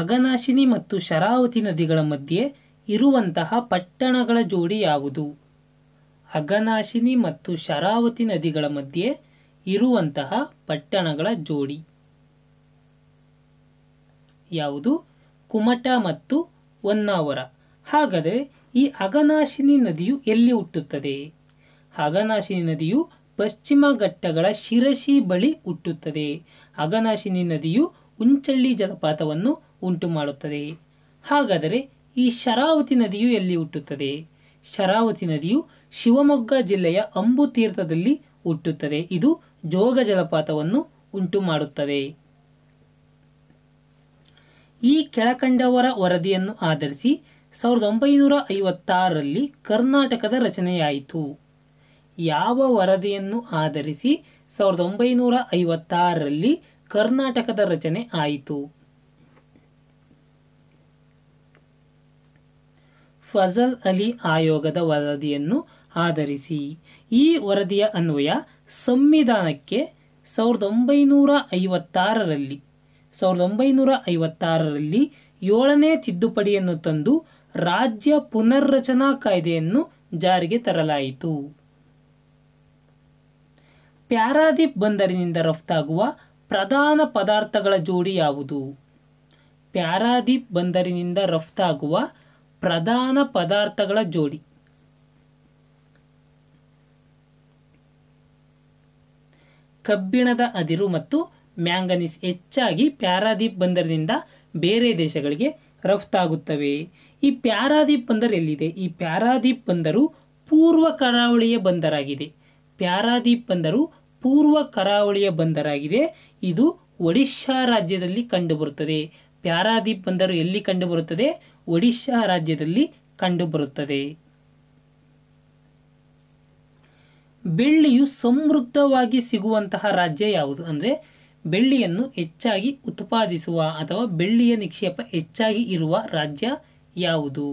ಅಗನಾಶಿನಿ ಮತ್ತು ಶರಾವತಿ ನದಿಗಳ ಮಧ್ಯೆ ಇರುವಂತಹ ಪಟ್ಟಣಗಳ ಜೋಡಿ ಯಾವುದು ಅಗನಾಶಿನಿ ಮತ್ತು ಶರಾವತಿ ನದಿಗಳ ಮಧ್ಯೆ ಇರುವಂತಹ ಪಟ್ಟಣಗಳ ಜೋಡಿ ಯಾವುದು ಕುಮಟ ಮತ್ತು ಹೊನ್ನಾವರ ಹಾಗಾದರೆ ಈ ಅಗನಾಶಿನಿ ನದಿಯು ಎಲ್ಲಿ ಹುಟ್ಟುತ್ತದೆ ಅಗನಾಶಿನಿ ನದಿಯು ಪಶ್ಚಿಮ ಘಟ್ಟಗಳ ಶಿರಸಿ ಬಳಿ ಹುಟ್ಟುತ್ತದೆ ಅಗನಾಶಿನಿ ನದಿಯು ಉಂಚಳ್ಳಿ ಜಲಪಾತವನ್ನು ಉಂಟು ಮಾಡುತ್ತದೆ ಹಾಗಾದರೆ ಈ ಶರಾವತಿ ನದಿಯು ಎಲ್ಲಿ ಹುಟ್ಟುತ್ತದೆ ಶರಾವತಿ ನದಿಯು ಶಿವಮೊಗ್ಗ ಜಿಲ್ಲೆಯ ಅಂಬು ತೀರ್ಥದಲ್ಲಿ ಹುಟ್ಟುತ್ತದೆ ಇದು ಜೋಗ ಜಲಪಾತವನ್ನು ಉಂಟು ಮಾಡುತ್ತದೆ ಈ ಕೆಳಕಂಡವರ ವರದಿಯನ್ನು ಆಧರಿಸಿ ಸಾವಿರದ ಒಂಬೈನೂರ ಐವತ್ತಾರರಲ್ಲಿ ಕರ್ನಾಟಕದ ರಚನೆಯಾಯಿತು ಯಾವ ವರದಿಯನ್ನು ಆಧರಿಸಿ ಸಾವಿರದ ಒಂಬೈನೂರ ಐವತ್ತಾರರಲ್ಲಿ ಕರ್ನಾಟಕದ ರಚನೆ ಆಯಿತು ಫಜಲ್ ಅಲಿ ಆಯೋಗದ ವರದಿಯನ್ನು ಆಧರಿಸಿ ಈ ವರದಿಯ ಅನ್ವಯ ಸಂವಿಧಾನಕ್ಕೆ ಸಾವಿರದ ಒಂಬೈನೂರ ಐವತ್ತಾರರಲ್ಲಿ ಸಾವಿರದ ಒಂಬೈನೂರ ಐವತ್ತಾರರಲ್ಲಿ ಏಳನೇ ತಿದ್ದುಪಡಿಯನ್ನು ತಂದು ರಾಜ್ಯ ಪುನರ್ರಚನಾ ಕಾಯ್ದೆಯನ್ನು ಜಾರಿಗೆ ತರಲಾಯಿತು ಪ್ಯಾರಾದೀಪ್ ಬಂದರಿನಿಂದ ರಫ್ತಾಗುವ ಪ್ರಧಾನ ಪದಾರ್ಥಗಳ ಜೋಡಿ ಯಾವುದು ಪ್ಯಾರಾದೀಪ್ ಬಂದರಿನಿಂದ ರಫ್ತಾಗುವ ಪ್ರಧಾನ ಪದಾರ್ಥಗಳ ಜೋಡಿ ಕಬ್ಬಿಣದ ಅದಿರು ಮತ್ತು ಮ್ಯಾಂಗನೀಸ್ ಹೆಚ್ಚಾಗಿ ಪ್ಯಾರಾದೀಪ್ ಬಂದರಿನಿಂದ ಬೇರೆ ದೇಶಗಳಿಗೆ ರಫ್ತಾಗುತ್ತವೆ ಈ ಪ್ಯಾರಾದೀಪ್ ಬಂದರ್ ಎಲ್ಲಿದೆ ಈ ಪ್ಯಾರಾದೀಪ್ ಬಂದರು ಪೂರ್ವ ಕರಾವಳಿಯ ಬಂದರಾಗಿದೆ ಪ್ಯಾರಾದೀಪ್ ಬಂದರು ಪೂರ್ವ ಕರಾವಳಿಯ ಬಂದರಾಗಿದೆ ಇದು ಒಡಿಶಾ ರಾಜ್ಯದಲ್ಲಿ ಕಂಡುಬರುತ್ತದೆ ಪ್ಯಾರಾದೀಪ್ ಬಂದರು ಎಲ್ಲಿ ಕಂಡುಬರುತ್ತದೆ ಒಡಿಶಾ ರಾಜ್ಯದಲ್ಲಿ ಕಂಡುಬರುತ್ತದೆ ಬೆಳ್ಳಿಯು ಸಮೃದ್ಧವಾಗಿ ಸಿಗುವಂತಹ ರಾಜ್ಯ ಯಾವುದು ಅಂದರೆ ಬೆಳ್ಳಿಯನ್ನು ಹೆಚ್ಚಾಗಿ ಉತ್ಪಾದಿಸುವ ಅಥವಾ ಬೆಳ್ಳಿಯ ನಿಕ್ಷೇಪ ಹೆಚ್ಚಾಗಿ ಇರುವ ರಾಜ್ಯ ಯಾವುದು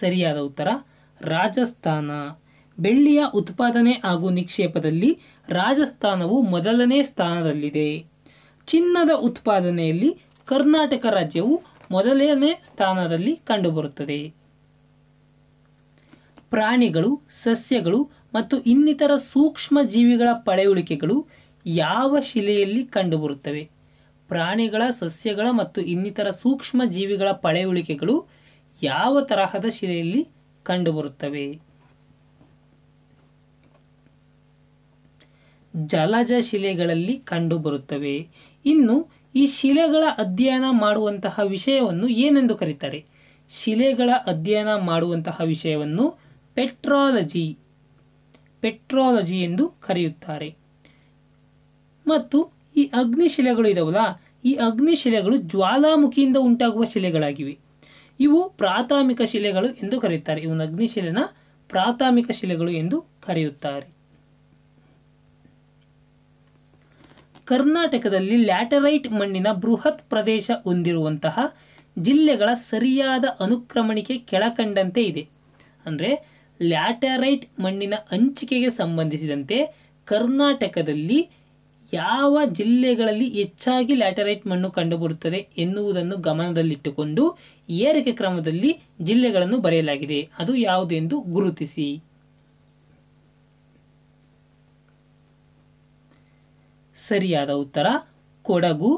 ಸರಿಯಾದ ಉತ್ತರ ರಾಜಸ್ಥಾನ ಬೆಳ್ಳಿಯ ಉತ್ಪಾದನೆ ಹಾಗೂ ನಿಕ್ಷೇಪದಲ್ಲಿ ರಾಜಸ್ಥಾನವು ಮೊದಲನೇ ಸ್ಥಾನದಲ್ಲಿದೆ ಚಿನ್ನದ ಉತ್ಪಾದನೆಯಲ್ಲಿ ಕರ್ನಾಟಕ ರಾಜ್ಯವು ಮೊದಲನೇ ಸ್ಥಾನದಲ್ಲಿ ಕಂಡುಬರುತ್ತದೆ ಪ್ರಾಣಿಗಳು ಸಸ್ಯಗಳು ಮತ್ತು ಇನ್ನಿತರ ಸೂಕ್ಷ್ಮ ಜೀವಿಗಳ ಪಳೆಯುಳಿಕೆಗಳು ಯಾವ ಶಿಲೆಯಲ್ಲಿ ಕಂಡುಬರುತ್ತವೆ ಪ್ರಾಣಿಗಳ ಸಸ್ಯಗಳ ಮತ್ತು ಇನ್ನಿತರ ಸೂಕ್ಷ್ಮ ಜೀವಿಗಳ ಪಳೆಯುಳಿಕೆಗಳು ಯಾವ ತರಹದ ಶಿಲೆಯಲ್ಲಿ ಕಂಡುಬರುತ್ತವೆ ಜಲಜ ಶಿಲೆಗಳಲ್ಲಿ ಕಂಡುಬರುತ್ತವೆ ಇನ್ನು ಈ ಶಿಲೆಗಳ ಅಧ್ಯಯನ ಮಾಡುವಂತಹ ವಿಷಯವನ್ನು ಏನೆಂದು ಕರೀತಾರೆ ಶಿಲೆಗಳ ಅಧ್ಯಯನ ಮಾಡುವಂತಹ ವಿಷಯವನ್ನು ಪೆಟ್ರಾಲಜಿ ಪೆಟ್ರಾಲಜಿ ಎಂದು ಕರೆಯುತ್ತಾರೆ ಮತ್ತು ಈ ಅಗ್ನಿಶಿಲೆಗಳು ಇದಾವಲ್ಲ ಈ ಅಗ್ನಿಶಿಲೆಗಳು ಜ್ವಾಲಾಮುಖಿಯಿಂದ ಉಂಟಾಗುವ ಶಿಲೆಗಳಾಗಿವೆ ಇವು ಪ್ರಾಥಮಿಕ ಶಿಲೆಗಳು ಎಂದು ಕರೆಯುತ್ತಾರೆ ಇವನು ಅಗ್ನಿಶಿಲೆನ ಪ್ರಾಥಮಿಕ ಶಿಲೆಗಳು ಎಂದು ಕರೆಯುತ್ತಾರೆ ಕರ್ನಾಟಕದಲ್ಲಿ ಲ್ಯಾಟರೈಟ್ ಮಣ್ಣಿನ ಬೃಹತ್ ಪ್ರದೇಶ ಹೊಂದಿರುವಂತಹ ಜಿಲ್ಲೆಗಳ ಸರಿಯಾದ ಅನುಕ್ರಮಣಿಕೆ ಕೆಳಕಂಡಂತೆ ಇದೆ ಅಂದರೆ ಲ್ಯಾಟರೈಟ್ ಮಣ್ಣಿನ ಹಂಚಿಕೆಗೆ ಸಂಬಂಧಿಸಿದಂತೆ ಕರ್ನಾಟಕದಲ್ಲಿ ಯಾವ ಜಿಲ್ಲೆಗಳಲ್ಲಿ ಹೆಚ್ಚಾಗಿ ಲ್ಯಾಟರೈಟ್ ಮಣ್ಣು ಕಂಡುಬರುತ್ತದೆ ಎನ್ನುವುದನ್ನು ಗಮನದಲ್ಲಿಟ್ಟುಕೊಂಡು ಏರಿಕೆ ಕ್ರಮದಲ್ಲಿ ಜಿಲ್ಲೆಗಳನ್ನು ಬರೆಯಲಾಗಿದೆ ಅದು ಯಾವುದೆಂದು ಗುರುತಿಸಿ ಸರಿಯಾದ ಉತ್ತರ ಕೊಡಗು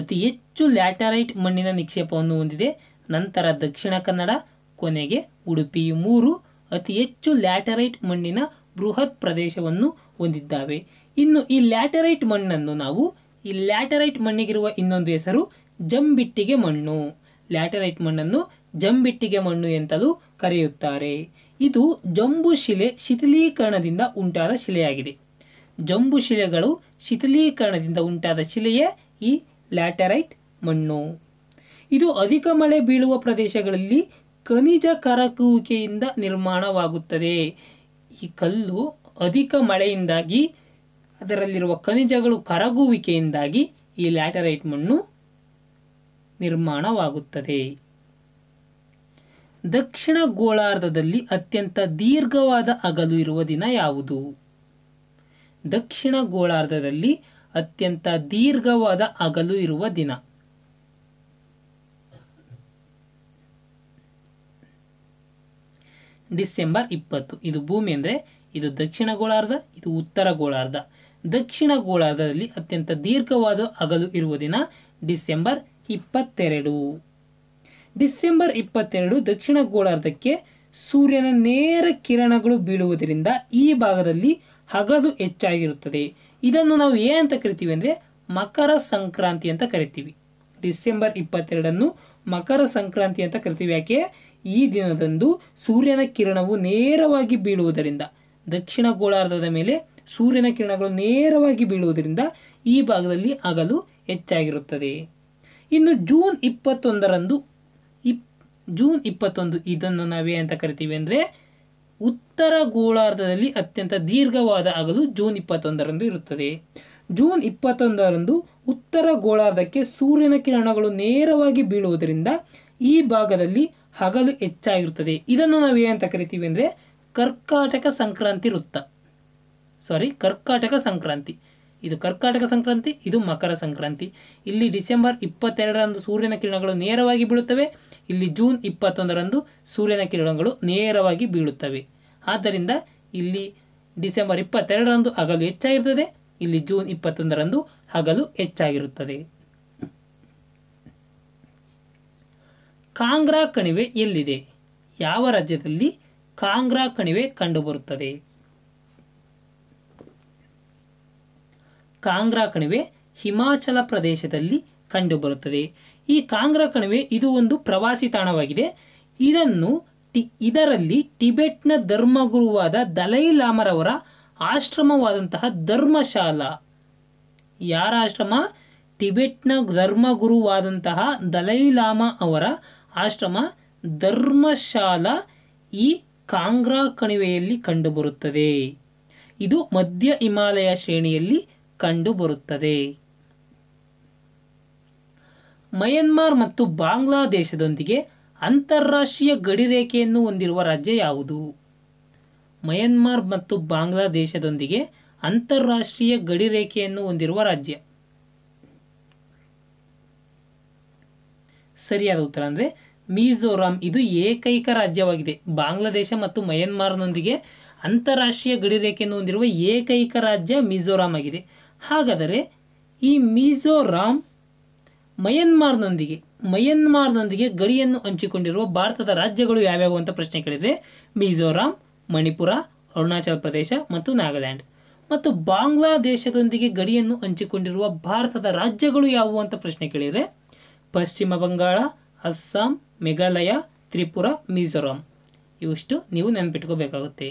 ಅತಿ ಹೆಚ್ಚು ಲ್ಯಾಟರೈಟ್ ಮಣ್ಣಿನ ನಿಕ್ಷೇಪವನ್ನು ಹೊಂದಿದೆ ನಂತರ ದಕ್ಷಿಣ ಕನ್ನಡ ಕೊನೆಗೆ ಉಡುಪಿ ಮೂರು ಅತಿ ಹೆಚ್ಚು ಲ್ಯಾಟರೈಟ್ ಮಣ್ಣಿನ ಬೃಹತ್ ಪ್ರದೇಶವನ್ನು ಹೊಂದಿದ್ದಾವೆ ಇನ್ನು ಈ ಲ್ಯಾಟರೈಟ್ ಮಣ್ಣನ್ನು ನಾವು ಈ ಲ್ಯಾಟರೈಟ್ ಮಣ್ಣಿಗಿರುವ ಇನ್ನೊಂದು ಹೆಸರು ಜಂಬಿಟ್ಟಿಗೆ ಮಣ್ಣು ಲ್ಯಾಟರೈಟ್ ಮಣ್ಣನ್ನು ಜಂಬಿಟ್ಟಿಗೆ ಮಣ್ಣು ಎಂತಲೂ ಕರೆಯುತ್ತಾರೆ ಇದು ಜಂಬು ಶಿಲೆ ಶಿಥಿಲೀಕರಣದಿಂದ ಉಂಟಾದ ಶಿಲೆಯಾಗಿದೆ ಜಂಬು ಶಿಲೆಗಳು ಶಿಥಿಲೀಕರಣದಿಂದ ಉಂಟಾದ ಶಿಲೆಯೇ ಈ ಲ್ಯಾಟರೈಟ್ ಮಣ್ಣು ಇದು ಅಧಿಕ ಮಳೆ ಬೀಳುವ ಪ್ರದೇಶಗಳಲ್ಲಿ ಖನಿಜ ಕರಕುವಿಕೆಯಿಂದ ನಿರ್ಮಾಣವಾಗುತ್ತದೆ ಈ ಕಲ್ಲು ಅಧಿಕ ಮಳೆಯಿಂದಾಗಿ ಅದರಲ್ಲಿರುವ ಖನಿಜಗಳು ಕರಗುವಿಕೆಯಿಂದಾಗಿ ಈ ಲ್ಯಾಟರೈಟ್ ಮಣ್ಣು ನಿರ್ಮಾಣವಾಗುತ್ತದೆ ದಕ್ಷಿಣ ಗೋಳಾರ್ಧದಲ್ಲಿ ಅತ್ಯಂತ ದೀರ್ಘವಾದ ಅಗಲು ಇರುವ ದಿನ ಯಾವುದು ದಕ್ಷಿಣ ಗೋಳಾರ್ಧದಲ್ಲಿ ಅತ್ಯಂತ ದೀರ್ಘವಾದ ಅಗಲು ಇರುವ ದಿನ ಡಿಸೆಂಬರ್ ಇಪ್ಪತ್ತು ಇದು ಭೂಮಿ ಅಂದರೆ ಇದು ದಕ್ಷಿಣ ಗೋಳಾರ್ಧ ಇದು ಉತ್ತರ ಗೋಳಾರ್ಧ ದಕ್ಷಿಣ ಗೋಳಾರ್ಧದಲ್ಲಿ ಅತ್ಯಂತ ದೀರ್ಘವಾದ ಅಗಲು ಇರುವ ದಿನ ಡಿಸೆಂಬರ್ ಇಪ್ಪತ್ತೆರಡು ಡಿಸೆಂಬರ್ ಇಪ್ಪತ್ತೆರಡು ದಕ್ಷಿಣ ಗೋಳಾರ್ಧಕ್ಕೆ ಸೂರ್ಯನ ನೇರ ಕಿರಣಗಳು ಬೀಳುವುದರಿಂದ ಈ ಭಾಗದಲ್ಲಿ ಹಗಲು ಹೆಚ್ಚಾಗಿರುತ್ತದೆ ಇದನ್ನು ನಾವು ಅಂತ ಕರಿತೀವಿ ಅಂದರೆ ಮಕರ ಸಂಕ್ರಾಂತಿ ಅಂತ ಕರಿತೀವಿ ಡಿಸೆಂಬರ್ ಇಪ್ಪತ್ತೆರಡನ್ನು ಮಕರ ಸಂಕ್ರಾಂತಿ ಅಂತ ಕರಿತೀವಿ ಯಾಕೆ ಈ ದಿನದಂದು ಸೂರ್ಯನ ಕಿರಣವು ನೇರವಾಗಿ ಬೀಳುವುದರಿಂದ ದಕ್ಷಿಣ ಗೋಳಾರ್ಧದ ಮೇಲೆ ಸೂರ್ಯನ ಕಿರಣಗಳು ನೇರವಾಗಿ ಬೀಳುವುದರಿಂದ ಈ ಭಾಗದಲ್ಲಿ ಹಗಲು ಹೆಚ್ಚಾಗಿರುತ್ತದೆ ಇನ್ನು ಜೂನ್ ಇಪ್ಪತ್ತೊಂದರಂದು ಇಪ್ ಜೂನ್ ಇಪ್ಪತ್ತೊಂದು ಇದನ್ನು ನಾವೇ ಅಂತ ಕರಿತೀವಿ ಅಂದರೆ ಉತ್ತರ ಗೋಳಾರ್ಧದಲ್ಲಿ ಅತ್ಯಂತ ದೀರ್ಘವಾದ ಹಗಲು ಜೂನ್ ಇಪ್ಪತ್ತೊಂದರಂದು ಇರುತ್ತದೆ ಜೂನ್ ಇಪ್ಪತ್ತೊಂದರಂದು ಉತ್ತರ ಗೋಳಾರ್ಧಕ್ಕೆ ಸೂರ್ಯನ ಕಿರಣಗಳು ನೇರವಾಗಿ ಬೀಳುವುದರಿಂದ ಈ ಭಾಗದಲ್ಲಿ ಹಗಲು ಹೆಚ್ಚಾಗಿರುತ್ತದೆ ಇದನ್ನು ನಾವು ಏನಂತ ಕರಿತೀವಿ ಅಂದರೆ ಕರ್ಕಾಟಕ ಸಂಕ್ರಾಂತಿ ವೃತ್ತ ಸಾರಿ ಕರ್ಕಾಟಕ ಸಂಕ್ರಾಂತಿ ಇದು ಕರ್ಕಾಟಕ ಸಂಕ್ರಾಂತಿ ಇದು ಮಕರ ಸಂಕ್ರಾಂತಿ ಇಲ್ಲಿ ಡಿಸೆಂಬರ್ ಇಪ್ಪತ್ತೆರಡರಂದು ಸೂರ್ಯನ ಕಿರಣಗಳು ನೇರವಾಗಿ ಬೀಳುತ್ತವೆ ಇಲ್ಲಿ ಜೂನ್ ಇಪ್ಪತ್ತೊಂದರಂದು ಸೂರ್ಯನ ಕಿರಣಗಳು ನೇರವಾಗಿ ಬೀಳುತ್ತವೆ ಆದ್ದರಿಂದ ಇಲ್ಲಿ ಡಿಸೆಂಬರ್ ಇಪ್ಪತ್ತೆರಡರಂದು ಹಗಲು ಹೆಚ್ಚಾಗಿರುತ್ತದೆ ಇಲ್ಲಿ ಜೂನ್ ಇಪ್ಪತ್ತೊಂದರಂದು ಹಗಲು ಹೆಚ್ಚಾಗಿರುತ್ತದೆ ಕಾಂಗ್ರಾ ಕಣಿವೆ ಎಲ್ಲಿದೆ ಯಾವ ರಾಜ್ಯದಲ್ಲಿ ಕಾಂಗ್ರಾ ಕಣಿವೆ ಕಂಡುಬರುತ್ತದೆ ಕಾಂಗ್ರಾ ಕಣಿವೆ ಹಿಮಾಚಲ ಪ್ರದೇಶದಲ್ಲಿ ಕಂಡುಬರುತ್ತದೆ ಈ ಕಾಂಗ್ರಾ ಕಣಿವೆ ಇದು ಒಂದು ಪ್ರವಾಸಿ ತಾಣವಾಗಿದೆ ಇದನ್ನು ಟಿ ಇದರಲ್ಲಿ ಟಿಬೆಟ್ನ ಧರ್ಮಗುರುವಾದ ದಲೈ ಲಾಮರವರ ಆಶ್ರಮವಾದಂತಹ ಧರ್ಮಶಾಲಾ ಯಾರ ಆಶ್ರಮ ಟಿಬೆಟ್ನ ಧರ್ಮಗುರುವಾದಂತಹ ದಲೈ ಲಾಮಾ ಅವರ ಆಶ್ರಮ ಧರ್ಮಶಾಲಾ ಈ ಕಾಂಗ್ರಾ ಕಣಿವೆಯಲ್ಲಿ ಕಂಡುಬರುತ್ತದೆ ಇದು ಮಧ್ಯ ಹಿಮಾಲಯ ಶ್ರೇಣಿಯಲ್ಲಿ ಕಂಡುಬರುತ್ತದೆ ಮಯನ್ಮಾರ್ ಮತ್ತು ಬಾಂಗ್ಲಾದೇಶದೊಂದಿಗೆ ಅಂತಾರಾಷ್ಟ್ರೀಯ ಗಡಿ ರೇಖೆಯನ್ನು ಹೊಂದಿರುವ ರಾಜ್ಯ ಯಾವುದು ಮಯನ್ಮಾರ್ ಮತ್ತು ಬಾಂಗ್ಲಾದೇಶದೊಂದಿಗೆ ಅಂತಾರಾಷ್ಟ್ರೀಯ ಗಡಿರೇಖೆಯನ್ನು ಹೊಂದಿರುವ ರಾಜ್ಯ ಸರಿಯಾದ ಉತ್ತರ ಅಂದರೆ ಮಿಜೋರಾಂ ಇದು ಏಕೈಕ ರಾಜ್ಯವಾಗಿದೆ ಬಾಂಗ್ಲಾದೇಶ ಮತ್ತು ಮಯನ್ಮಾರ್ನೊಂದಿಗೆ ಅಂತಾರಾಷ್ಟ್ರೀಯ ಗಡಿರೇಖೆಯನ್ನು ಹೊಂದಿರುವ ಏಕೈಕ ರಾಜ್ಯ ಮಿಜೋರಾಂ ಆಗಿದೆ ಹಾಗಾದರೆ ಈ ಮಿಜೋರಾಮ್ ಮಯನ್ಮಾರ್ನೊಂದಿಗೆ ಮಯನ್ಮಾರ್ನೊಂದಿಗೆ ಗಡಿಯನ್ನು ಹಂಚಿಕೊಂಡಿರುವ ಭಾರತದ ರಾಜ್ಯಗಳು ಯಾವ್ಯಾವು ಅಂತ ಪ್ರಶ್ನೆ ಕೇಳಿದರೆ ಮಿಜೋರಾಂ ಮಣಿಪುರ ಅರುಣಾಚಲ ಪ್ರದೇಶ ಮತ್ತು ನಾಗಾಲ್ಯಾಂಡ್ ಮತ್ತು ಬಾಂಗ್ಲಾದೇಶದೊಂದಿಗೆ ಗಡಿಯನ್ನು ಹಂಚಿಕೊಂಡಿರುವ ಭಾರತದ ರಾಜ್ಯಗಳು ಯಾವುವು ಅಂತ ಪ್ರಶ್ನೆ ಕೇಳಿದರೆ ಪಶ್ಚಿಮ ಬಂಗಾಳ ಅಸ್ಸಾಂ ಮೇಘಾಲಯ ತ್ರಿಪುರ ಮಿಜೋರಾಂ ಇವಷ್ಟು ನೀವು ನೆನಪಿಟ್ಕೋಬೇಕಾಗುತ್ತೆ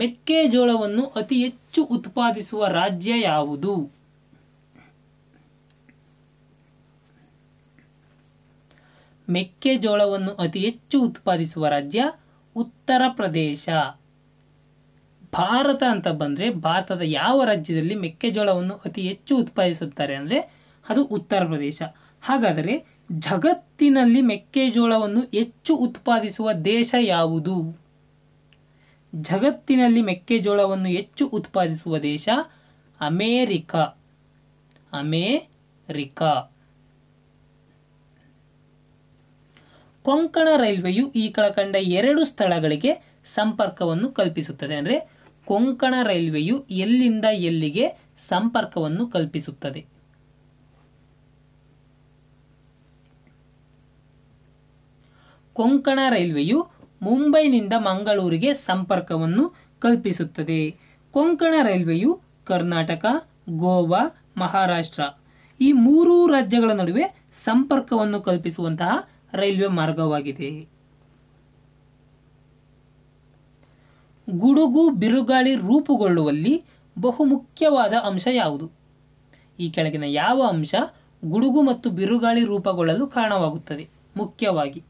ಮೆಕ್ಕೆಜೋಳವನ್ನು ಅತಿ ಹೆಚ್ಚು ಉತ್ಪಾದಿಸುವ ರಾಜ್ಯ ಯಾವುದು ಮೆಕ್ಕೆಜೋಳವನ್ನು ಅತಿ ಹೆಚ್ಚು ಉತ್ಪಾದಿಸುವ ರಾಜ್ಯ ಉತ್ತರ ಪ್ರದೇಶ ಭಾರತ ಅಂತ ಬಂದರೆ ಭಾರತದ ಯಾವ ರಾಜ್ಯದಲ್ಲಿ ಮೆಕ್ಕೆಜೋಳವನ್ನು ಅತಿ ಹೆಚ್ಚು ಉತ್ಪಾದಿಸುತ್ತಾರೆ ಅಂದರೆ ಅದು ಉತ್ತರ ಪ್ರದೇಶ ಹಾಗಾದರೆ ಜಗತ್ತಿನಲ್ಲಿ ಮೆಕ್ಕೆಜೋಳವನ್ನು ಹೆಚ್ಚು ಉತ್ಪಾದಿಸುವ ದೇಶ ಯಾವುದು ಜಗತ್ತಿನಲ್ಲಿ ಮೆಕ್ಕೆಜೋಳವನ್ನು ಹೆಚ್ಚು ಉತ್ಪಾದಿಸುವ ದೇಶ ಅಮೇರಿಕ ಅಮೇರಿಕಾ ಕೊಂಕಣ ರೈಲ್ವೆಯು ಈ ಕಳಕಂಡ ಎರಡು ಸ್ಥಳಗಳಿಗೆ ಸಂಪರ್ಕವನ್ನು ಕಲ್ಪಿಸುತ್ತದೆ ಅಂದರೆ ಕೊಂಕಣ ರೈಲ್ವೆಯು ಎಲ್ಲಿಂದ ಎಲ್ಲಿಗೆ ಸಂಪರ್ಕವನ್ನು ಕಲ್ಪಿಸುತ್ತದೆ ಕೊಂಕಣ ರೈಲ್ವೆಯು ಮುಂಬೈನಿಂದ ಮಂಗಳೂರಿಗೆ ಸಂಪರ್ಕವನ್ನು ಕಲ್ಪಿಸುತ್ತದೆ ಕೊಂಕಣ ರೈಲ್ವೆಯು ಕರ್ನಾಟಕ ಗೋವಾ ಮಹಾರಾಷ್ಟ್ರ ಈ ಮೂರೂ ರಾಜ್ಯಗಳ ನಡುವೆ ಸಂಪರ್ಕವನ್ನು ಕಲ್ಪಿಸುವಂತಹ ರೈಲ್ವೆ ಮಾರ್ಗವಾಗಿದೆ ಗುಡುಗು ಬಿರುಗಾಳಿ ರೂಪುಗೊಳ್ಳುವಲ್ಲಿ ಬಹುಮುಖ್ಯವಾದ ಅಂಶ ಯಾವುದು ಈ ಕೆಳಗಿನ ಯಾವ ಅಂಶ ಗುಡುಗು ಮತ್ತು ಬಿರುಗಾಳಿ ರೂಪಗೊಳ್ಳಲು ಕಾರಣವಾಗುತ್ತದೆ ಮುಖ್ಯವಾಗಿ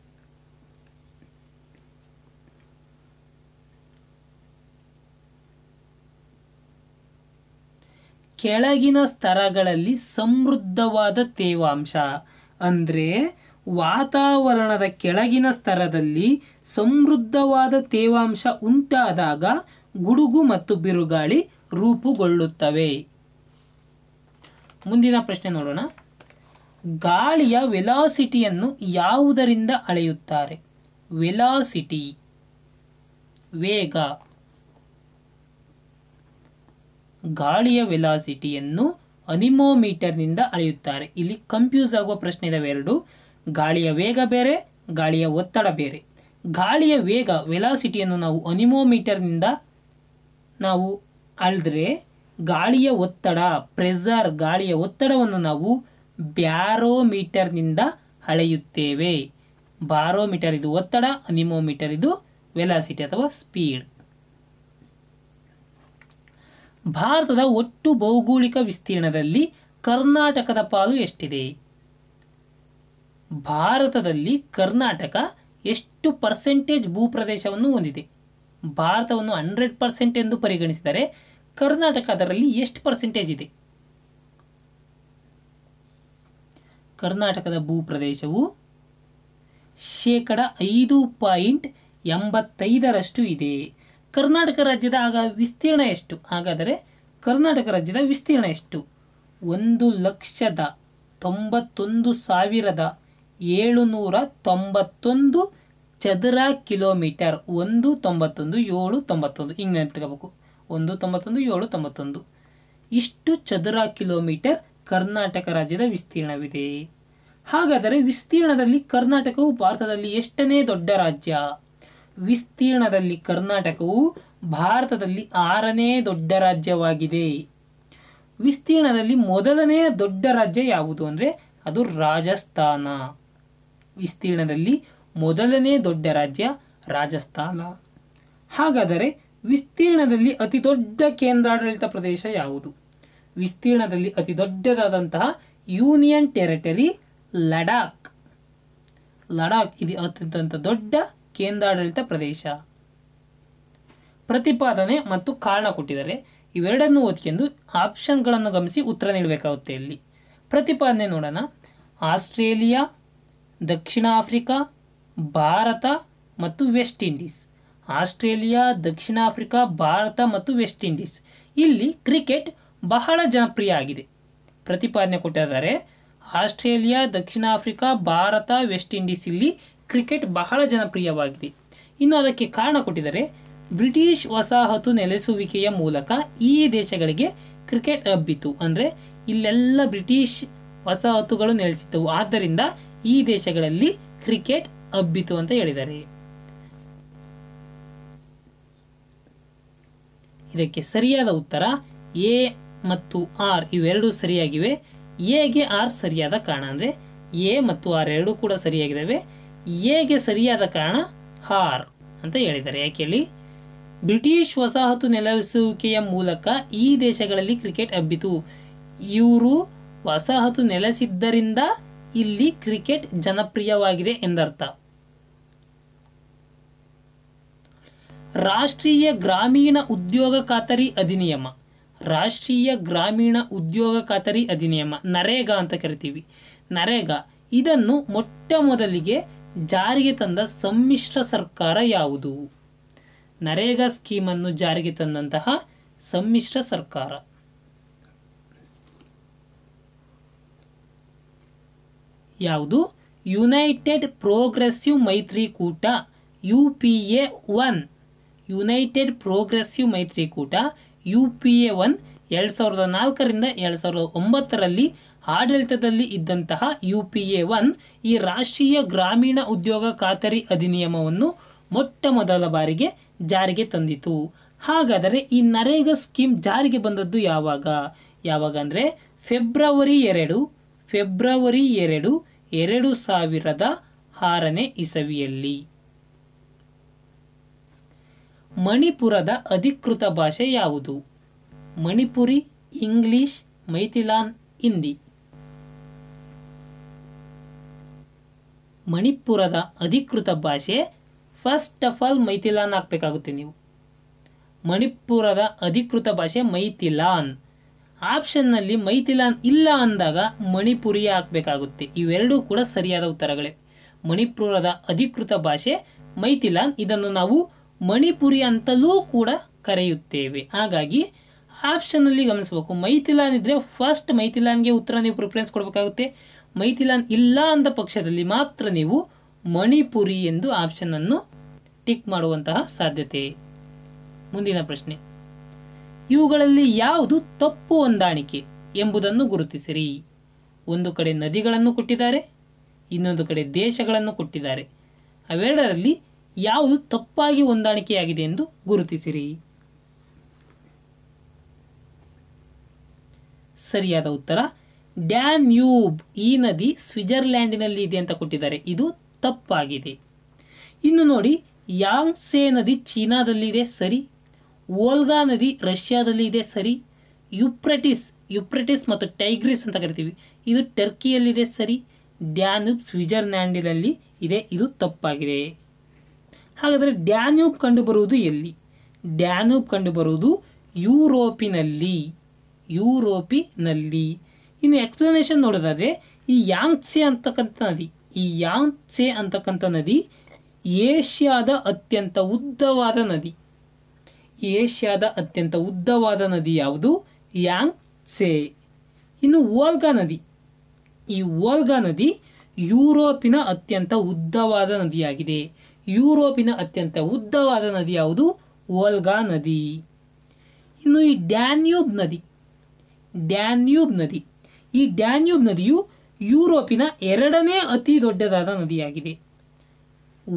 ಕೆಳಗಿನ ಸ್ತರಗಳಲ್ಲಿ ಸಮೃದ್ಧವಾದ ತೇವಾಂಶ ಅಂದರೆ ವಾತಾವರಣದ ಕೆಳಗಿನ ಸ್ತರದಲ್ಲಿ ಸಮೃದ್ಧವಾದ ತೇವಾಂಶ ಉಂಟಾದಾಗ ಗುಡುಗು ಮತ್ತು ಬಿರುಗಾಳಿ ರೂಪುಗೊಳ್ಳುತ್ತವೆ ಮುಂದಿನ ಪ್ರಶ್ನೆ ನೋಡೋಣ ಗಾಳಿಯ ವೆಲಾಸಿಟಿಯನ್ನು ಯಾವುದರಿಂದ ಅಳೆಯುತ್ತಾರೆ ವೆಲಾಸಿಟಿ ವೇಗ ಗಾಳಿಯ ವೆಲಾಸಿಟಿಯನ್ನು ಅನಿಮೋಮೀಟರ್ನಿಂದ ಅಳೆಯುತ್ತಾರೆ ಇಲ್ಲಿ ಕಂಫ್ಯೂಸ್ ಆಗುವ ಪ್ರಶ್ನೆ ಎರಡು ಗಾಳಿಯ ವೇಗ ಬೇರೆ ಗಾಳಿಯ ಒತ್ತಡ ಬೇರೆ ಗಾಳಿಯ ವೇಗ ವೆಲಾಸಿಟಿಯನ್ನು ನಾವು ಅನಿಮೋಮೀಟರ್ನಿಂದ ನಾವು ಅಳೆದ್ರೆ ಗಾಳಿಯ ಒತ್ತಡ ಪ್ರೆಸರ್ ಗಾಳಿಯ ಒತ್ತಡವನ್ನು ನಾವು ಬ್ಯಾರೋಮೀಟರ್ನಿಂದ ಅಳೆಯುತ್ತೇವೆ ಬಾರೋಮೀಟರ್ ಇದು ಒತ್ತಡ ಅನಿಮೋಮೀಟರ್ ಇದು ವೆಲಾಸಿಟಿ ಅಥವಾ ಸ್ಪೀಡ್ ಭಾರತದ ಒಟ್ಟು ಭೌಗೋಳಿಕ ವಿಸ್ತೀರ್ಣದಲ್ಲಿ ಕರ್ನಾಟಕದ ಪಾಲು ಎಷ್ಟಿದೆ ಭಾರತದಲ್ಲಿ ಕರ್ನಾಟಕ ಎಷ್ಟು ಪರ್ಸೆಂಟೇಜ್ ಭೂಪ್ರದೇಶವನ್ನು ಹೊಂದಿದೆ ಭಾರತವನ್ನು ಹಂಡ್ರೆಡ್ ಪರ್ಸೆಂಟ್ ಎಂದು ಪರಿಗಣಿಸಿದರೆ ಕರ್ನಾಟಕ ಅದರಲ್ಲಿ ಎಷ್ಟು ಪರ್ಸೆಂಟೇಜ್ ಇದೆ ಕರ್ನಾಟಕದ ಭೂಪ್ರದೇಶವು ಶೇಕಡ ಐದು ಪಾಯಿಂಟ್ ಎಂಬತ್ತೈದರಷ್ಟು ಇದೆ ಕರ್ನಾಟಕ ರಾಜ್ಯದ ಆಗ ವಿಸ್ತೀರ್ಣ ಎಷ್ಟು ಹಾಗಾದರೆ ಕರ್ನಾಟಕ ರಾಜ್ಯದ ವಿಸ್ತೀರ್ಣ ಎಷ್ಟು ಒಂದು ಲಕ್ಷದ ತೊಂಬತ್ತೊಂದು ಸಾವಿರದ ಏಳುನೂರ ತೊಂಬತ್ತೊಂದು ಚದರ ಕಿಲೋಮೀಟರ್ ಒಂದು ತೊಂಬತ್ತೊಂದು ಏಳು ತೊಂಬತ್ತೊಂದು ಹಿಂಗೆ ನೆನಪಿಟ್ಕೋಬೇಕು ಒಂದು ತೊಂಬತ್ತೊಂದು ಏಳು ತೊಂಬತ್ತೊಂದು ಇಷ್ಟು ಚದರ ಕಿಲೋಮೀಟರ್ ಕರ್ನಾಟಕ ರಾಜ್ಯದ ವಿಸ್ತೀರ್ಣವಿದೆ ಹಾಗಾದರೆ ವಿಸ್ತೀರ್ಣದಲ್ಲಿ ಕರ್ನಾಟಕವು ಭಾರತದಲ್ಲಿ ಎಷ್ಟನೇ ದೊಡ್ಡ ರಾಜ್ಯ ವಿಸ್ತೀರ್ಣದಲ್ಲಿ ಕರ್ನಾಟಕವು ಭಾರತದಲ್ಲಿ ಆರನೇ ದೊಡ್ಡ ರಾಜ್ಯವಾಗಿದೆ ವಿಸ್ತೀರ್ಣದಲ್ಲಿ ಮೊದಲನೇ ದೊಡ್ಡ ರಾಜ್ಯ ಯಾವುದು ಅಂದರೆ ಅದು ರಾಜಸ್ಥಾನ ವಿಸ್ತೀರ್ಣದಲ್ಲಿ ಮೊದಲನೇ ದೊಡ್ಡ ರಾಜ್ಯ ರಾಜಸ್ಥಾನ ಹಾಗಾದರೆ ವಿಸ್ತೀರ್ಣದಲ್ಲಿ ಅತಿ ದೊಡ್ಡ ಕೇಂದ್ರಾಡಳಿತ ಪ್ರದೇಶ ಯಾವುದು ವಿಸ್ತೀರ್ಣದಲ್ಲಿ ಅತಿ ದೊಡ್ಡದಾದಂತಹ ಯೂನಿಯನ್ ಟೆರಿಟರಿ ಲಡಾಖ್ ಲಡಾಖ್ ಇದು ಅತ್ಯಂತ ದೊಡ್ಡ ಕೇಂದ್ರಾಡಳಿತ ಪ್ರದೇಶ ಪ್ರತಿಪಾದನೆ ಮತ್ತು ಕಾರಣ ಕೊಟ್ಟಿದ್ದಾರೆ ಇವೆರಡನ್ನು ಓದ್ಕೊಂಡು ಆಪ್ಷನ್ಗಳನ್ನು ಗಮನಿಸಿ ಉತ್ತರ ನೀಡಬೇಕಾಗುತ್ತೆ ಇಲ್ಲಿ ಪ್ರತಿಪಾದನೆ ನೋಡೋಣ ಆಸ್ಟ್ರೇಲಿಯಾ ದಕ್ಷಿಣ ಆಫ್ರಿಕಾ ಭಾರತ ಮತ್ತು ವೆಸ್ಟ್ ಇಂಡೀಸ್ ಆಸ್ಟ್ರೇಲಿಯಾ ದಕ್ಷಿಣ ಆಫ್ರಿಕಾ ಭಾರತ ಮತ್ತು ವೆಸ್ಟ್ ಇಂಡೀಸ್ ಇಲ್ಲಿ ಕ್ರಿಕೆಟ್ ಬಹಳ ಜನಪ್ರಿಯ ಆಗಿದೆ ಪ್ರತಿಪಾದನೆ ಕೊಟ್ಟಿದ್ದಾರೆ ಆಸ್ಟ್ರೇಲಿಯಾ ದಕ್ಷಿಣ ಆಫ್ರಿಕಾ ಭಾರತ ವೆಸ್ಟ್ ಇಂಡೀಸ್ ಇಲ್ಲಿ ಕ್ರಿಕೆಟ್ ಬಹಳ ಜನಪ್ರಿಯವಾಗಿದೆ ಇನ್ನು ಅದಕ್ಕೆ ಕಾರಣ ಕೊಟ್ಟಿದರೆ ಬ್ರಿಟಿಷ್ ವಸಾಹತು ನೆಲೆಸುವಿಕೆಯ ಮೂಲಕ ಈ ದೇಶಗಳಿಗೆ ಕ್ರಿಕೆಟ್ ಹಬ್ಬಿತು ಅಂದರೆ ಇಲ್ಲೆಲ್ಲ ಬ್ರಿಟಿಷ್ ವಸಾಹತುಗಳು ನೆಲೆಸಿದ್ದವು ಆದ್ದರಿಂದ ಈ ದೇಶಗಳಲ್ಲಿ ಕ್ರಿಕೆಟ್ ಹಬ್ಬಿತು ಅಂತ ಹೇಳಿದ್ದಾರೆ ಇದಕ್ಕೆ ಸರಿಯಾದ ಉತ್ತರ ಎ ಮತ್ತು ಆರ್ ಇವೆರಡೂ ಸರಿಯಾಗಿವೆ ಎಗೆ ಆರ್ ಸರಿಯಾದ ಕಾರಣ ಅಂದರೆ ಎ ಮತ್ತು ಆರ್ ಎರಡೂ ಕೂಡ ಸರಿಯಾಗಿದ್ದಾವೆ ಎಗೆ ಸರಿಯಾದ ಕಾರಣ ಹಾರ್ ಅಂತ ಹೇಳಿದ್ದಾರೆ ಯಾಕೆ ಹೇಳಿ ಬ್ರಿಟಿಷ್ ವಸಾಹತು ನೆಲೆಸುವಿಕೆಯ ಮೂಲಕ ಈ ದೇಶಗಳಲ್ಲಿ ಕ್ರಿಕೆಟ್ ಹಬ್ಬಿತು ಇವರು ವಸಾಹತು ನೆಲೆಸಿದ್ದರಿಂದ ಇಲ್ಲಿ ಕ್ರಿಕೆಟ್ ಜನಪ್ರಿಯವಾಗಿದೆ ಎಂದರ್ಥ ರಾಷ್ಟ್ರೀಯ ಗ್ರಾಮೀಣ ಉದ್ಯೋಗ ಖಾತರಿ ಅಧಿನಿಯಮ ರಾಷ್ಟ್ರೀಯ ಗ್ರಾಮೀಣ ಉದ್ಯೋಗ ಖಾತರಿ ಅಧಿನಿಯಮ ನರೇಗಾ ಅಂತ ಕರಿತೀವಿ ನರೇಗಾ ಇದನ್ನು ಮೊಟ್ಟ ಮೊದಲಿಗೆ ಜಾರಿಗೆ ತಂದ ಸಮ್ಮಿಶ್ರ ಸರ್ಕಾರ ಯಾವುದು ನರೇಗಾ ಸ್ಕೀಮನ್ನು ಜಾರಿಗೆ ತಂದಂತಹ ಸಮ್ಮಿಶ್ರ ಸರ್ಕಾರ ಯಾವುದು ಯುನೈಟೆಡ್ ಪ್ರೋಗ್ರೆಸಿವ್ ಮೈತ್ರಿಕೂಟ U P A one United Progressive ಮೈತ್ರಿಕೂಟ ಯು ಪಿ ಎ ಒನ್ ಎರಡು ಸಾವಿರದ ನಾಲ್ಕರಿಂದ ಎರಡು ಸಾವಿರದ ಒಂಬತ್ತರಲ್ಲಿ ಆಡಳಿತದಲ್ಲಿ ಇದ್ದಂತಹ ಯು ಪಿ ಎ ಒನ್ ಈ ರಾಷ್ಟ್ರೀಯ ಗ್ರಾಮೀಣ ಉದ್ಯೋಗ ಖಾತರಿ ಅಧಿನಿಯಮವನ್ನು ಮೊಟ್ಟ ಮೊದಲ ಬಾರಿಗೆ ಜಾರಿಗೆ ತಂದಿತು ಹಾಗಾದರೆ ಈ ನರೇಗಾ ಸ್ಕೀಮ್ ಜಾರಿಗೆ ಬಂದದ್ದು ಯಾವಾಗ ಯಾವಾಗ ಅಂದರೆ ಫೆಬ್ರವರಿ ಎರಡು ಫೆಬ್ರವರಿ ಎರಡು ಎರಡು ಸಾವಿರದ ಆರನೇ ಇಸವಿಯಲ್ಲಿ ಮಣಿಪುರದ ಅಧಿಕೃತ ಭಾಷೆ ಯಾವುದು ಮಣಿಪುರಿ ಇಂಗ್ಲಿಷ್ ಮೈಥಿಲಾನ್ ಹಿಂದಿ ಮಣಿಪುರದ ಅಧಿಕೃತ ಭಾಷೆ ಫಸ್ಟ್ ಆಫ್ ಆಲ್ ಮೈಥಿಲಾನ್ ಹಾಕಬೇಕಾಗುತ್ತೆ ನೀವು ಮಣಿಪುರದ ಅಧಿಕೃತ ಭಾಷೆ ಮೈಥಿಲಾನ್ ಆಪ್ಷನ್ನಲ್ಲಿ ಮೈಥಿಲಾನ್ ಇಲ್ಲ ಅಂದಾಗ ಮಣಿಪುರಿ ಹಾಕಬೇಕಾಗುತ್ತೆ ಇವೆರಡೂ ಕೂಡ ಸರಿಯಾದ ಉತ್ತರಗಳೇ ಮಣಿಪುರದ ಅಧಿಕೃತ ಭಾಷೆ ಮೈಥಿಲಾನ್ ಇದನ್ನು ನಾವು ಮಣಿಪುರಿ ಅಂತಲೂ ಕೂಡ ಕರೆಯುತ್ತೇವೆ ಹಾಗಾಗಿ ಆಪ್ಷನ್ನಲ್ಲಿ ಗಮನಿಸಬೇಕು ಮೈಥಿಲಾನ್ ಇದ್ದರೆ ಫಸ್ಟ್ ಮೈಥಿಲಾನ್ಗೆ ಉತ್ತರ ನೀವು ಪ್ರಿಫರೆನ್ಸ್ ಕೊಡಬೇಕಾಗುತ್ತೆ ಮೈಥಿಲಾನ್ ಇಲ್ಲ ಅಂದ ಪಕ್ಷದಲ್ಲಿ ಮಾತ್ರ ನೀವು ಮಣಿಪುರಿ ಎಂದು ಆಪ್ಷನನ್ನು ಟಿಕ್ ಮಾಡುವಂತಹ ಸಾಧ್ಯತೆ ಮುಂದಿನ ಪ್ರಶ್ನೆ ಇವುಗಳಲ್ಲಿ ಯಾವುದು ತಪ್ಪು ಹೊಂದಾಣಿಕೆ ಎಂಬುದನ್ನು ಗುರುತಿಸಿರಿ ಒಂದು ಕಡೆ ನದಿಗಳನ್ನು ಕೊಟ್ಟಿದ್ದಾರೆ ಇನ್ನೊಂದು ಕಡೆ ದೇಶಗಳನ್ನು ಕೊಟ್ಟಿದ್ದಾರೆ ಅವೆರಡರಲ್ಲಿ ಯಾವುದು ತಪ್ಪಾಗಿ ಹೊಂದಾಣಿಕೆಯಾಗಿದೆ ಎಂದು ಗುರುತಿಸಿರಿ ಸರಿಯಾದ ಉತ್ತರ ಡ್ಯಾನ್ಯೂಬ್ ಈ ನದಿ ಸ್ವಿಟ್ಜರ್ಲ್ಯಾಂಡಿನಲ್ಲಿ ಇದೆ ಅಂತ ಕೊಟ್ಟಿದ್ದಾರೆ ಇದು ತಪ್ಪಾಗಿದೆ ಇನ್ನು ನೋಡಿ ಯಾಂಗ್ಸೆ ನದಿ ಚೀನಾದಲ್ಲಿದೆ ಸರಿ ಓಲ್ಗಾ ನದಿ ರಷ್ಯಾದಲ್ಲಿ ಇದೆ ಸರಿ ಯುಪ್ರೆಟಿಸ್ ಯುಪ್ರೆಟಿಸ್ ಮತ್ತು ಟೈಗ್ರಿಸ್ ಅಂತ ಕರಿತೀವಿ ಇದು ಟರ್ಕಿಯಲ್ಲಿದೆ ಸರಿ ಡ್ಯಾನ್ಯೂಬ್ ಸ್ವಿಟ್ಜರ್ಲ್ಯಾಂಡಿನಲ್ಲಿ ಇದೆ ಇದು ತಪ್ಪಾಗಿದೆ ಹಾಗಾದರೆ ಡ್ಯಾನ್ಯೂಬ್ ಕಂಡುಬರುವುದು ಎಲ್ಲಿ ಡ್ಯಾನ್ಯೂಬ್ ಕಂಡುಬರುವುದು ಯುರೋಪಿನಲ್ಲಿ ಯುರೋಪಿನಲ್ಲಿ ಇನ್ನು ಎಕ್ಸ್ಪ್ಲನೇಷನ್ ನೋಡೋದಾದರೆ ಈ ಯಾಂಗ್ಸೆ ಅಂತಕ್ಕಂಥ ನದಿ ಈ ಯಾಂಗ್ಸೆ ಅಂತಕ್ಕಂಥ ನದಿ ಏಷ್ಯಾದ ಅತ್ಯಂತ ಉದ್ದವಾದ ನದಿ ಏಷ್ಯಾದ ಅತ್ಯಂತ ಉದ್ದವಾದ ನದಿ ಯಾವುದು ಯಾಂಗ್ ಇನ್ನು ವೋಲ್ಗಾ ನದಿ ಈ ವೋಲ್ಗಾ ನದಿ ಯುರೋಪಿನ ಅತ್ಯಂತ ಉದ್ದವಾದ ನದಿಯಾಗಿದೆ ಯುರೋಪಿನ ಅತ್ಯಂತ ಉದ್ದವಾದ ನದಿ ಯಾವುದು ಓಲ್ಗಾ ನದಿ ಇನ್ನು ಈ ಡ್ಯಾನ್ಯೂಬ್ ನದಿ ಡ್ಯಾನ್ಯೂಬ್ ನದಿ ಈ ಡ್ಯಾನ್ಯೂಬ್ ನದಿಯು ಯುರೋಪಿನ ಎರಡನೇ ಅತಿ ದೊಡ್ಡದಾದ ನದಿಯಾಗಿದೆ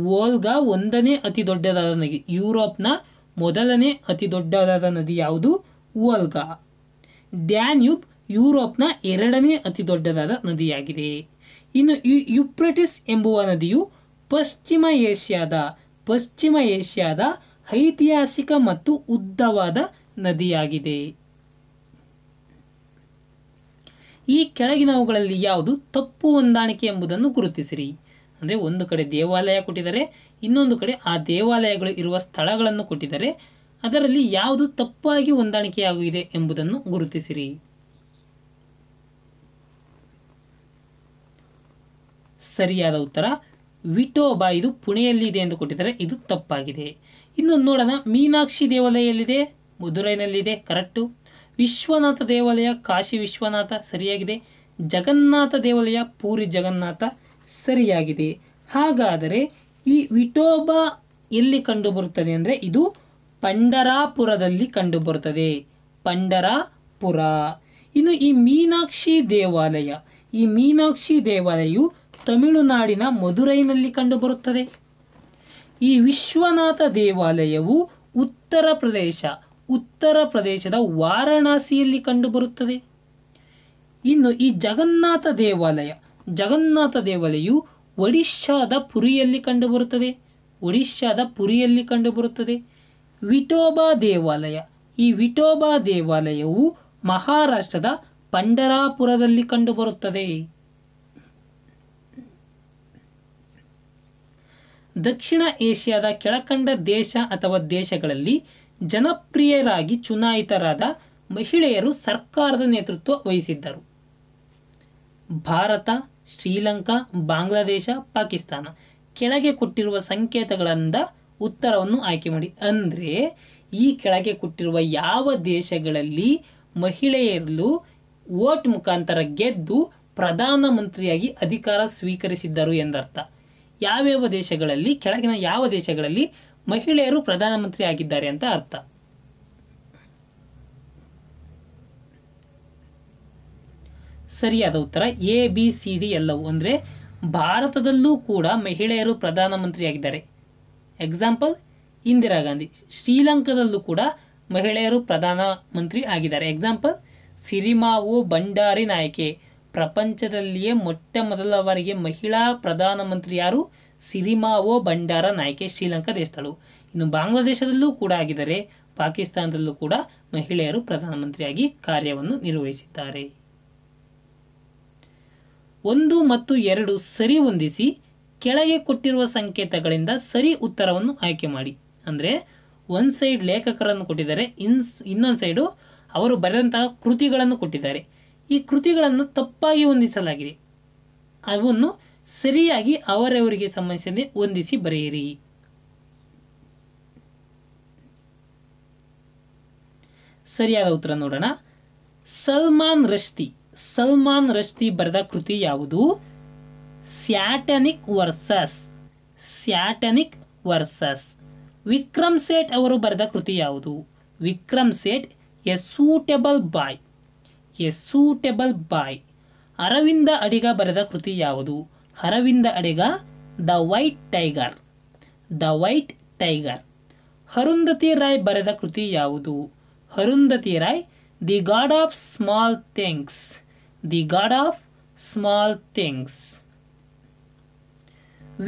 ವೋಲ್ಗಾ ಒಂದನೇ ಅತಿ ದೊಡ್ಡದಾದ ನದಿ ಯುರೋಪ್ನ ಮೊದಲನೇ ಅತಿ ದೊಡ್ಡದಾದ ನದಿ ಯಾವುದು ವೋಲ್ಗಾ ಡ್ಯಾನ್ಯೂಬ್ ಯುರೋಪ್ನ ಎರಡನೇ ಅತಿ ದೊಡ್ಡದಾದ ನದಿಯಾಗಿದೆ ಇನ್ನು ಯುಪ್ರೆಟಿಸ್ ಎಂಬುವ ನದಿಯು ಪಶ್ಚಿಮ ಏಷ್ಯಾದ ಪಶ್ಚಿಮ ಏಷ್ಯಾದ ಐತಿಹಾಸಿಕ ಮತ್ತು ಉದ್ದವಾದ ನದಿಯಾಗಿದೆ ಈ ಕೆಳಗಿನವುಗಳಲ್ಲಿ ಯಾವುದು ತಪ್ಪು ಹೊಂದಾಣಿಕೆ ಎಂಬುದನ್ನು ಗುರುತಿಸಿರಿ ಅಂದರೆ ಒಂದು ಕಡೆ ದೇವಾಲಯ ಕೊಟ್ಟಿದ್ದಾರೆ ಇನ್ನೊಂದು ಕಡೆ ಆ ದೇವಾಲಯಗಳು ಇರುವ ಸ್ಥಳಗಳನ್ನು ಕೊಟ್ಟಿದ್ದಾರೆ ಅದರಲ್ಲಿ ಯಾವುದು ತಪ್ಪಾಗಿ ಹೊಂದಾಣಿಕೆಯಾಗಿದೆ ಎಂಬುದನ್ನು ಗುರುತಿಸಿರಿ ಸರಿಯಾದ ಉತ್ತರ ವಿಟೋಬಾ ಇದು ಪುಣೆಯಲ್ಲಿ ಇದೆ ಎಂದು ಕೊಟ್ಟಿದ್ದಾರೆ ಇದು ತಪ್ಪಾಗಿದೆ ಇನ್ನೊಂದು ನೋಡೋಣ ಮೀನಾಕ್ಷಿ ದೇವಾಲಯ ಎಲ್ಲಿದೆ ಮಧುರೈನಲ್ಲಿದೆ ಕರೆಕ್ಟು ವಿಶ್ವನಾಥ ದೇವಾಲಯ ಕಾಶಿ ವಿಶ್ವನಾಥ ಸರಿಯಾಗಿದೆ ಜಗನ್ನಾಥ ದೇವಾಲಯ ಪೂರಿ ಜಗನ್ನಾಥ ಸರಿಯಾಗಿದೆ ಹಾಗಾದರೆ ಈ ವಿಠೋಬ ಎಲ್ಲಿ ಕಂಡುಬರುತ್ತದೆ ಅಂದರೆ ಇದು ಪಂಡರಾಪುರದಲ್ಲಿ ಕಂಡುಬರುತ್ತದೆ ಪಂಡರಾಪುರ ಇನ್ನು ಈ ಮೀನಾಕ್ಷಿ ದೇವಾಲಯ ಈ ಮೀನಾಕ್ಷಿ ದೇವಾಲಯವು ತಮಿಳುನಾಡಿನ ಮಧುರೈನಲ್ಲಿ ಕಂಡುಬರುತ್ತದೆ ಈ ವಿಶ್ವನಾಥ ದೇವಾಲಯವು ಉತ್ತರ ಪ್ರದೇಶ ಉತ್ತರ ಪ್ರದೇಶದ ವಾರಣಾಸಿಯಲ್ಲಿ ಕಂಡುಬರುತ್ತದೆ ಇನ್ನು ಈ ಜಗನ್ನಾಥ ದೇವಾಲಯ ಜಗನ್ನಾಥ ದೇವಾಲಯವು ಒಡಿಶಾದ ಪುರಿಯಲ್ಲಿ ಕಂಡುಬರುತ್ತದೆ ಒಡಿಶಾದ ಪುರಿಯಲ್ಲಿ ಕಂಡುಬರುತ್ತದೆ ವಿಠೋಬಾ ದೇವಾಲಯ ಈ ವಿಠೋಬಾ ದೇವಾಲಯವು ಮಹಾರಾಷ್ಟ್ರದ ಪಂಡರಾಪುರದಲ್ಲಿ ಕಂಡುಬರುತ್ತದೆ ದಕ್ಷಿಣ ಏಷ್ಯಾದ ಕೆಳಕಂಡ ದೇಶ ಅಥವಾ ದೇಶಗಳಲ್ಲಿ ಜನಪ್ರಿಯರಾಗಿ ಚುನಾಯಿತರಾದ ಮಹಿಳೆಯರು ಸರ್ಕಾರದ ನೇತೃತ್ವ ವಹಿಸಿದ್ದರು ಭಾರತ ಶ್ರೀಲಂಕಾ ಬಾಂಗ್ಲಾದೇಶ ಪಾಕಿಸ್ತಾನ ಕೆಳಗೆ ಕೊಟ್ಟಿರುವ ಸಂಕೇತಗಳಿಂದ ಉತ್ತರವನ್ನು ಆಯ್ಕೆ ಮಾಡಿ ಅಂದರೆ ಈ ಕೆಳಗೆ ಕೊಟ್ಟಿರುವ ಯಾವ ದೇಶಗಳಲ್ಲಿ ಮಹಿಳೆಯರು ವೋಟ್ ಮುಖಾಂತರ ಗೆದ್ದು ಪ್ರಧಾನಮಂತ್ರಿಯಾಗಿ ಅಧಿಕಾರ ಸ್ವೀಕರಿಸಿದ್ದರು ಎಂದರ್ಥ ಯಾವ್ಯಾವ ದೇಶಗಳಲ್ಲಿ ಕೆಳಗಿನ ಯಾವ ದೇಶಗಳಲ್ಲಿ ಮಹಿಳೆಯರು ಪ್ರಧಾನಮಂತ್ರಿ ಆಗಿದ್ದಾರೆ ಅಂತ ಅರ್ಥ ಸರಿಯಾದ ಉತ್ತರ ಎ ಬಿ ಸಿ ಡಿ ಎಲ್ಲವೂ ಅಂದರೆ ಭಾರತದಲ್ಲೂ ಕೂಡ ಮಹಿಳೆಯರು ಆಗಿದ್ದಾರೆ ಎಕ್ಸಾಂಪಲ್ ಇಂದಿರಾ ಗಾಂಧಿ ಶ್ರೀಲಂಕಾದಲ್ಲೂ ಕೂಡ ಮಹಿಳೆಯರು ಪ್ರಧಾನಮಂತ್ರಿ ಆಗಿದ್ದಾರೆ ಎಕ್ಸಾಂಪಲ್ ಸಿರಿಮಾವು ಭಂಡಾರಿ ನಾಯಕೆ ಪ್ರಪಂಚದಲ್ಲಿಯೇ ಮೊಟ್ಟ ಮೊದಲ ಬಾರಿಗೆ ಮಹಿಳಾ ಪ್ರಧಾನಮಂತ್ರಿ ಯಾರು ಸಿರಿಮಾವೋ ಭಂಡಾರ ನಾಯ್ಕೆ ಶ್ರೀಲಂಕಾ ದೇಶದಳು ಇನ್ನು ಬಾಂಗ್ಲಾದೇಶದಲ್ಲೂ ಕೂಡ ಆಗಿದರೆ ಪಾಕಿಸ್ತಾನದಲ್ಲೂ ಕೂಡ ಮಹಿಳೆಯರು ಪ್ರಧಾನಮಂತ್ರಿಯಾಗಿ ಕಾರ್ಯವನ್ನು ನಿರ್ವಹಿಸಿದ್ದಾರೆ ಒಂದು ಮತ್ತು ಎರಡು ಸರಿ ಹೊಂದಿಸಿ ಕೆಳಗೆ ಕೊಟ್ಟಿರುವ ಸಂಕೇತಗಳಿಂದ ಸರಿ ಉತ್ತರವನ್ನು ಆಯ್ಕೆ ಮಾಡಿ ಅಂದರೆ ಒಂದು ಸೈಡ್ ಲೇಖಕರನ್ನು ಕೊಟ್ಟಿದ್ದಾರೆ ಇನ್ ಇನ್ನೊಂದು ಸೈಡು ಅವರು ಬರೆದಂತಹ ಕೃತಿಗಳನ್ನು ಕೊಟ್ಟಿದ್ದಾರೆ ಈ ಕೃತಿಗಳನ್ನು ತಪ್ಪಾಗಿ ಹೊಂದಿಸಲಾಗಿದೆ ಅವನ್ನು ಸರಿಯಾಗಿ ಅವರವರಿಗೆ ಸಂಬಂಧಿಸಿದಂತೆ ಹೊಂದಿಸಿ ಬರೆಯಿರಿ ಸರಿಯಾದ ಉತ್ತರ ನೋಡೋಣ ಸಲ್ಮಾನ್ ರಶ್ತಿ ಸಲ್ಮಾನ್ ರಶ್ತಿ ಬರೆದ ಕೃತಿ ಯಾವುದು Satanic Verses Satanic Verses Vikram Seth ಅವರು ಬರೆದ ಕೃತಿ ಯಾವುದು Vikram Seth A Suitable Boy A Suitable Boy Aravind Adiga ಬರೆದ ಕೃತಿ ಯಾವುದು Aravind Adiga The White Tiger The White Tiger Arundhati Roy ಬರೆದ ಕೃತಿ ಯಾವುದು Arundhati Roy The God of Small Things The God of Small Things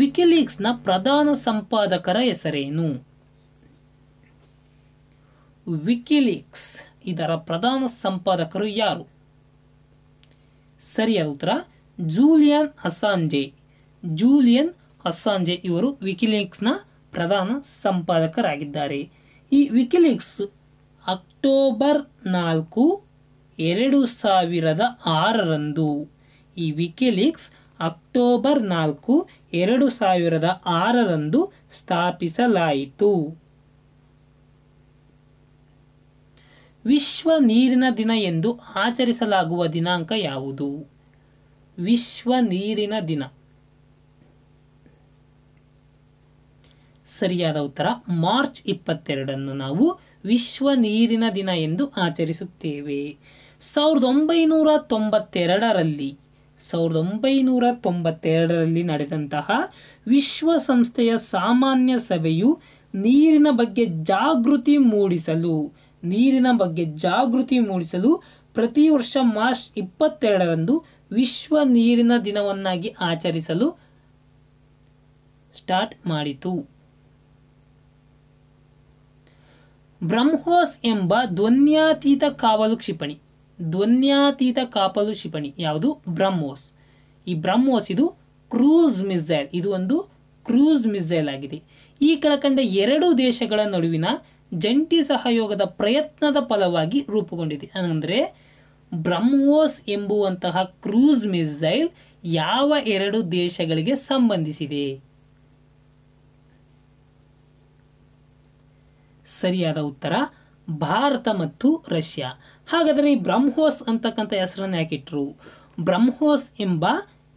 ವಿಕಿಲೀಕ್ಸ್ನ ಪ್ರಧಾನ ಸಂಪಾದಕರ ಹೆಸರೇನು ವಿಕಿಲೀಕ್ಸ್ ಇದರ ಪ್ರಧಾನ ಸಂಪಾದಕರು ಯಾರು ಸರಿಯಾದ ಉತ್ತರ ಜೂಲಿಯನ್ ಅಸಾಂಜೆ ಜೂಲಿಯನ್ ಅಸಾಂಜೆ ಇವರು ವಿಕಿಲೀಕ್ಸ್ನ ಪ್ರಧಾನ ಸಂಪಾದಕರಾಗಿದ್ದಾರೆ ಈ ವಿಕಿಲೀಕ್ಸ್ ಅಕ್ಟೋಬರ್ ನಾಲ್ಕು ಎರಡು ಸಾವಿರದ ಆರರಂದು ಈ ವಿಕಿಲೀಕ್ಸ್ ಅಕ್ಟೋಬರ್ ನಾಲ್ಕು ಎರಡು ಸಾವಿರದ ಆರರಂದು ಸ್ಥಾಪಿಸಲಾಯಿತು ವಿಶ್ವ ನೀರಿನ ದಿನ ಎಂದು ಆಚರಿಸಲಾಗುವ ದಿನಾಂಕ ಯಾವುದು ವಿಶ್ವ ನೀರಿನ ದಿನ ಸರಿಯಾದ ಉತ್ತರ ಮಾರ್ಚ್ ಇಪ್ಪತ್ತೆರಡನ್ನು ನಾವು ವಿಶ್ವ ನೀರಿನ ದಿನ ಎಂದು ಆಚರಿಸುತ್ತೇವೆ ಸಾವಿರದ ಒಂಬೈನೂರ ತೊಂಬತ್ತೆರಡರಲ್ಲಿ ಸಾವಿರದ ಒಂಬೈನೂರ ತೊಂಬತ್ತೆರಡರಲ್ಲಿ ನಡೆದಂತಹ ವಿಶ್ವಸಂಸ್ಥೆಯ ಸಾಮಾನ್ಯ ಸಭೆಯು ನೀರಿನ ಬಗ್ಗೆ ಜಾಗೃತಿ ಮೂಡಿಸಲು ನೀರಿನ ಬಗ್ಗೆ ಜಾಗೃತಿ ಮೂಡಿಸಲು ಪ್ರತಿ ವರ್ಷ ಮಾರ್ಚ್ ಇಪ್ಪತ್ತೆರಡರಂದು ವಿಶ್ವ ನೀರಿನ ದಿನವನ್ನಾಗಿ ಆಚರಿಸಲು ಸ್ಟಾರ್ಟ್ ಮಾಡಿತು ಬ್ರಹ್ಮೋಸ್ ಎಂಬ ಧ್ವನ್ಯಾತೀತ ಕಾವಲು ಕ್ಷಿಪಣಿ ಧ್ವನ್ಯಾತೀತ ಕಾಪಲು ಕ್ಷಿಪಣಿ ಯಾವುದು ಬ್ರಹ್ಮೋಸ್ ಈ ಬ್ರಹ್ಮೋಸ್ ಇದು ಕ್ರೂಸ್ ಮಿಸೈಲ್ ಇದು ಒಂದು ಕ್ರೂಸ್ ಮಿಸೈಲ್ ಆಗಿದೆ ಈ ಕೆಳಕಂಡ ಎರಡು ದೇಶಗಳ ನಡುವಿನ ಜಂಟಿ ಸಹಯೋಗದ ಪ್ರಯತ್ನದ ಫಲವಾಗಿ ರೂಪುಗೊಂಡಿದೆ ಅಂದರೆ ಬ್ರಹ್ಮೋಸ್ ಎಂಬುವಂತಹ ಕ್ರೂಸ್ ಮಿಸೈಲ್ ಯಾವ ಎರಡು ದೇಶಗಳಿಗೆ ಸಂಬಂಧಿಸಿದೆ ಸರಿಯಾದ ಉತ್ತರ ಭಾರತ ಮತ್ತು ರಷ್ಯಾ ಹಾಗಾದರೆ ಈ ಬ್ರಹ್ಮೋಸ್ ಅಂತಕ್ಕಂಥ ಹೆಸರನ್ನು ಯಾಕಿಟ್ರು ಬ್ರಹ್ಮೋಸ್ ಎಂಬ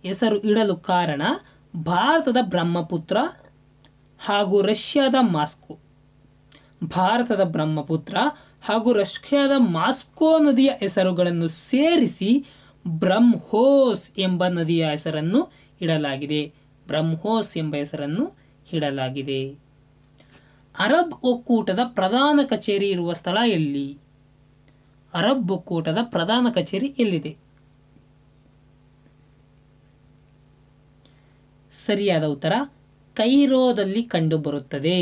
ಹೆಸರು ಇಡಲು ಕಾರಣ ಭಾರತದ ಬ್ರಹ್ಮಪುತ್ರ ಹಾಗೂ ರಷ್ಯಾದ ಮಾಸ್ಕೋ ಭಾರತದ ಬ್ರಹ್ಮಪುತ್ರ ಹಾಗೂ ರಷ್ಯಾದ ಮಾಸ್ಕೋ ನದಿಯ ಹೆಸರುಗಳನ್ನು ಸೇರಿಸಿ ಬ್ರಹ್ಮೋಸ್ ಎಂಬ ನದಿಯ ಹೆಸರನ್ನು ಇಡಲಾಗಿದೆ ಬ್ರಹ್ಮೋಸ್ ಎಂಬ ಹೆಸರನ್ನು ಇಡಲಾಗಿದೆ ಅರಬ್ ಒಕ್ಕೂಟದ ಪ್ರಧಾನ ಕಚೇರಿ ಇರುವ ಸ್ಥಳ ಎಲ್ಲಿ ಅರಬ್ ಒಕ್ಕೂಟದ ಪ್ರಧಾನ ಕಚೇರಿ ಎಲ್ಲಿದೆ ಸರಿಯಾದ ಉತ್ತರ ಕೈರೋದಲ್ಲಿ ಕಂಡುಬರುತ್ತದೆ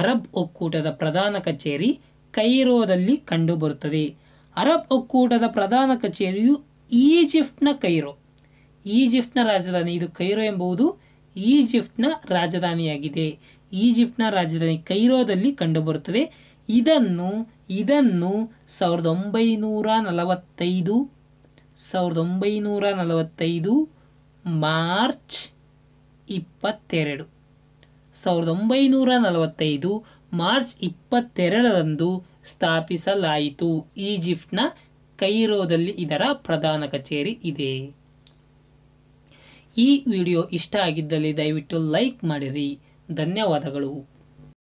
ಅರಬ್ ಒಕ್ಕೂಟದ ಪ್ರಧಾನ ಕಚೇರಿ ಕೈರೋದಲ್ಲಿ ಕಂಡುಬರುತ್ತದೆ ಅರಬ್ ಒಕ್ಕೂಟದ ಪ್ರಧಾನ ಕಚೇರಿಯು ಈಜಿಪ್ಟ್ನ ಕೈರೋ ಈಜಿಪ್ಟ್ನ ರಾಜಧಾನಿ ಇದು ಕೈರೋ ಎಂಬುದು ಈಜಿಪ್ಟ್ನ ರಾಜಧಾನಿಯಾಗಿದೆ ಈಜಿಪ್ಟ್ನ ರಾಜಧಾನಿ ಕೈರೋದಲ್ಲಿ ಕಂಡುಬರುತ್ತದೆ ಇದನ್ನು ಇದನ್ನು ಸಾವಿರದ ಒಂಬೈನೂರ ನಲವತ್ತೈದು ಸಾವಿರದ ಒಂಬೈನೂರ ನಲವತ್ತೈದು ಮಾರ್ಚ್ ಇಪ್ಪತ್ತೆರಡು ಸಾವಿರದ ಒಂಬೈನೂರ ನಲವತ್ತೈದು ಮಾರ್ಚ್ ಇಪ್ಪತ್ತೆರಡರಂದು ಸ್ಥಾಪಿಸಲಾಯಿತು ಈಜಿಪ್ಟ್ನ ಕೈರೋದಲ್ಲಿ ಇದರ ಪ್ರಧಾನ ಕಚೇರಿ ಇದೆ ಈ ವಿಡಿಯೋ ಇಷ್ಟ ಆಗಿದ್ದಲ್ಲಿ ದಯವಿಟ್ಟು ಲೈಕ್ ಮಾಡಿರಿ ಧನ್ಯವಾದಗಳು